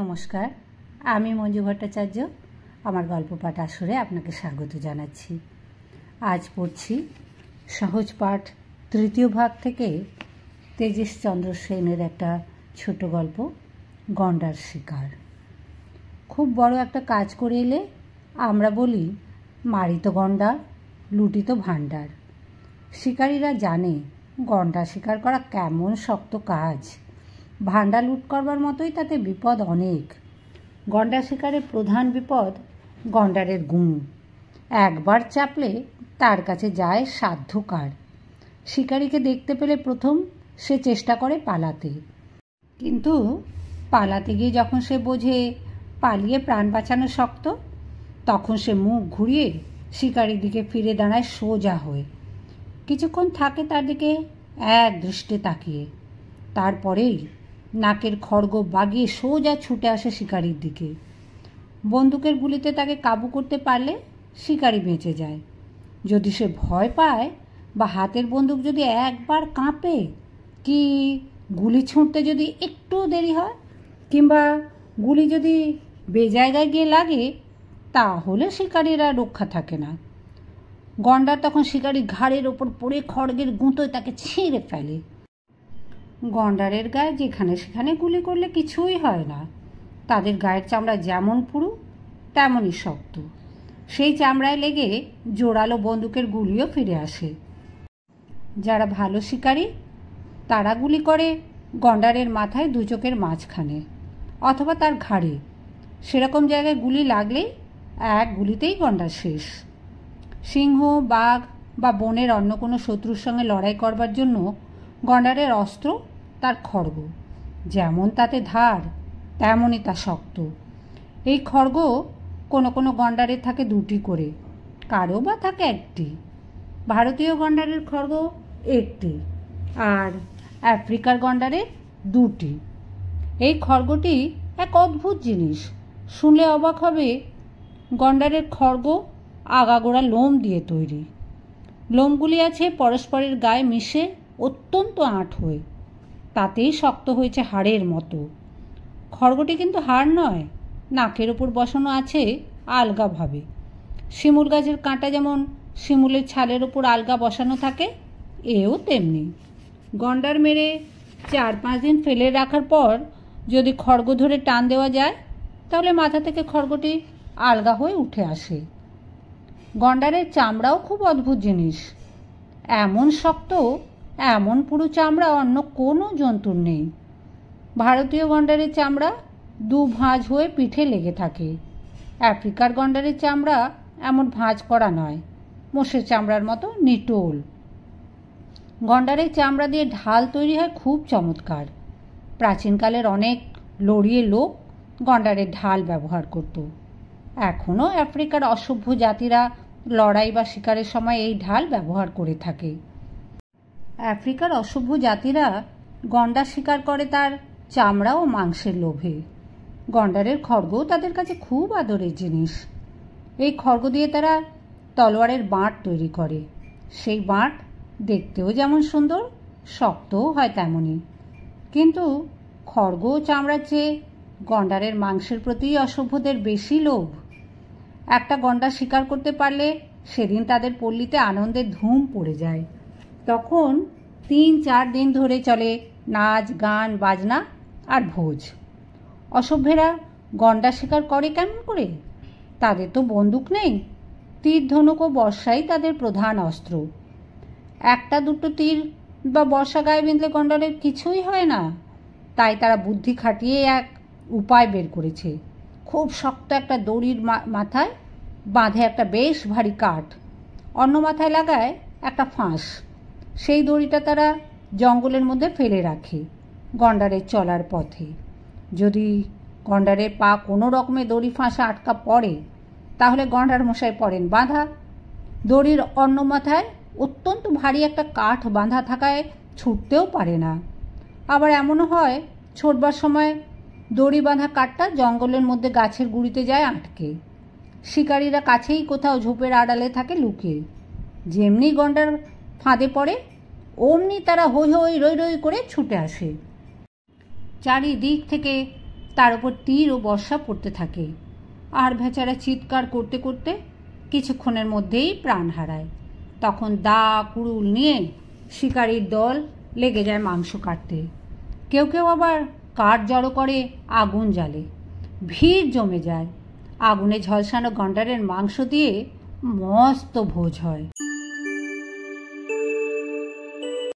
নমস্কার আমি মঞ্জু ভট্টাচার্য আমার গল্প পাঠ আসরে আপনাকে স্বাগত জানাচ্ছি আজ পড়ছি সহজ পাঠ তৃতীয় ভাগ থেকে তেজেশ চন্দ্র সেনের একটা ছোট গল্প গন্ডার শিকার খুব বড় একটা কাজ করে এলে আমরা বলি মারিত গন্ডার লুটিত ভাণ্ডার শিকারীরা জানে গন্ডা শিকার করা কেমন শক্ত কাজ ভাণ্ডা লুট করবার মতোই তাতে বিপদ অনেক গন্ডা শিকারের প্রধান বিপদ গন্ডারের গুম একবার চাপলে তার কাছে যায় সাধ্যকার শিকারীকে দেখতে পেলে প্রথম সে চেষ্টা করে পালাতে কিন্তু পালাতে গিয়ে যখন সে বোঝে পালিয়ে প্রাণ বাঁচানো শক্ত তখন সে মুখ ঘুরিয়ে শিকারির দিকে ফিরে দাঁড়ায় সোজা হয়ে কিছুক্ষণ থাকে তার দিকে এক দৃষ্টে তাকিয়ে তারপরেই নাকের খড়গ বাগিয়ে সোজা ছুটে আসে শিকারির দিকে বন্দুকের গুলিতে তাকে কাবু করতে পারলে শিকারি বেঁচে যায় যদি সে ভয় পায় বা হাতের বন্দুক যদি একবার কাঁপে কি গুলি ছুঁড়তে যদি একটু দেরি হয় কিংবা গুলি যদি বেজায়গায় গিয়ে লাগে তাহলে শিকারিরা রক্ষা থাকে না গন্ডার তখন শিকারি ঘাড়ের ওপর পড়ে খড়গের গুঁতোয় তাকে ছিঁড়ে ফেলে গন্ডারের গায়ে যেখানে সেখানে গুলি করলে কিছুই হয় না তাদের গায়ের চামড়া যেমন পুরু তেমনই শক্ত সেই চামড়ায় লেগে জোরালো বন্দুকের গুলিও ফিরে আসে যারা ভালো শিকারী তারা গুলি করে গন্ডারের মাথায় দু চোখের মাঝখানে অথবা তার ঘাড়ে সেরকম জায়গায় গুলি লাগলেই এক গুলিতেই গন্ডার শেষ সিংহ বাঘ বা বনের অন্য কোনো শত্রুর সঙ্গে লড়াই করবার জন্য গন্ডারের অস্ত্র তার খড়গ যেমন তাতে ধার তেমনই তা শক্ত এই খড়গ কোনো কোনো গন্ডারে থাকে দুটি করে কারো বা থাকে একটি ভারতীয় গন্ডারের খড়গ একটি আর আফ্রিকার গন্ডারে দুটি এই খড়গটি এক অদ্ভুত জিনিস শুনলে অবাক হবে গন্ডারের খড়গ আগাগোড়া লোম দিয়ে তৈরি লোমগুলি আছে পরস্পরের গায়ে মিশে অত্যন্ত আঁট হয়ে তাতেই শক্ত হয়েছে হাড়ের মতো খড়গটি কিন্তু হাড় নয় নাকের ওপর বসানো আছে আলগাভাবে শিমুল গাছের কাঁটা যেমন শিমুলের ছালের ওপর আলগা বসানো থাকে এও তেমনি গন্ডার মেরে চার পাঁচ দিন ফেলে রাখার পর যদি খড়গ ধরে টান দেওয়া যায় তাহলে মাথা থেকে খড়গটি আলগা হয়ে উঠে আসে গন্ডারের চামড়াও খুব অদ্ভুত জিনিস এমন শক্ত এমন পুরু চামড়া অন্য কোনো জন্তুর নেই ভারতীয় গন্ডারের চামড়া দু ভাঁজ হয়ে পিঠে লেগে থাকে আফ্রিকার গন্ডারের চামড়া এমন ভাঁজ করা নয় মোষের চামড়ার মতো নিটোল গন্ডারের চামড়া দিয়ে ঢাল তৈরি হয় খুব চমৎকার প্রাচীনকালের অনেক লড়িয়ে লোক গন্ডারের ঢাল ব্যবহার করত এখনও আফ্রিকার অসভ্য জাতিরা লড়াই বা শিকারের সময় এই ঢাল ব্যবহার করে থাকে আফ্রিকার অসভ্য জাতিরা গন্ডা শিকার করে তার চামড়া ও মাংসের লোভে গন্ডারের খড়গও তাদের কাছে খুব আদরের জিনিস এই খড়গ দিয়ে তারা তলোয়ারের বাঁট তৈরি করে সেই বাঁট দেখতেও যেমন সুন্দর শক্তও হয় তেমনই কিন্তু খড়গ চামড়ার চেয়ে গন্ডারের মাংসের প্রতি অসভ্যদের বেশি লোভ একটা গন্ডা শিকার করতে পারলে সেদিন তাদের পল্লীতে আনন্দের ধুম পড়ে যায় তখন তিন চার দিন ধরে চলে নাচ গান বাজনা আর ভোজ অসভ্যেরা গন্ডা শিকার করে কেমন করে তাদের তো বন্দুক নেই তীর ধনুক ও বর্ষাই তাদের প্রধান অস্ত্র একটা দুটো তীর বা বর্ষা গায়ে বিঁধলে গন্ডারের কিছুই হয় না তাই তারা বুদ্ধি খাটিয়ে এক উপায় বের করেছে খুব শক্ত একটা দড়ির মাথায় বাঁধে একটা বেশ ভারী কাঠ অন্য মাথায় লাগায় একটা ফাঁস সেই দড়িটা তারা জঙ্গলের মধ্যে ফেলে রাখে গন্ডারের চলার পথে যদি গন্ডারের পা কোনো রকমে দড়ি ফাঁসা আটকা পড়ে তাহলে গন্ডার মশাই পড়েন বাঁধা দড়ির অন্য মাথায় অত্যন্ত ভারী একটা কাঠ বাঁধা থাকায় ছুটতেও পারে না আবার এমনও হয় ছোটবার সময় দড়ি বাঁধা কাঠটা জঙ্গলের মধ্যে গাছের গুড়িতে যায় আটকে শিকারীরা কাছেই কোথাও ঝোপের আড়ালে থাকে লুকে যেমনি গন্ডার ফাঁদে পড়ে অমনি তারা হৈ হৈ রৈ রৈ করে ছুটে আসে চারিদিক থেকে তার উপর তীর ও বর্ষা পড়তে থাকে আর ভেচারা চিৎকার করতে করতে কিছুক্ষণের মধ্যেই প্রাণ হারায় তখন দা কুড়ুল নিয়ে শিকারীর দল লেগে যায় মাংস কাটতে কেউ কেউ আবার কাঠ জড়ো করে আগুন জ্বালে ভিড় জমে যায় আগুনে ঝলসানো গন্ডারের মাংস দিয়ে মস্ত ভোজ হয়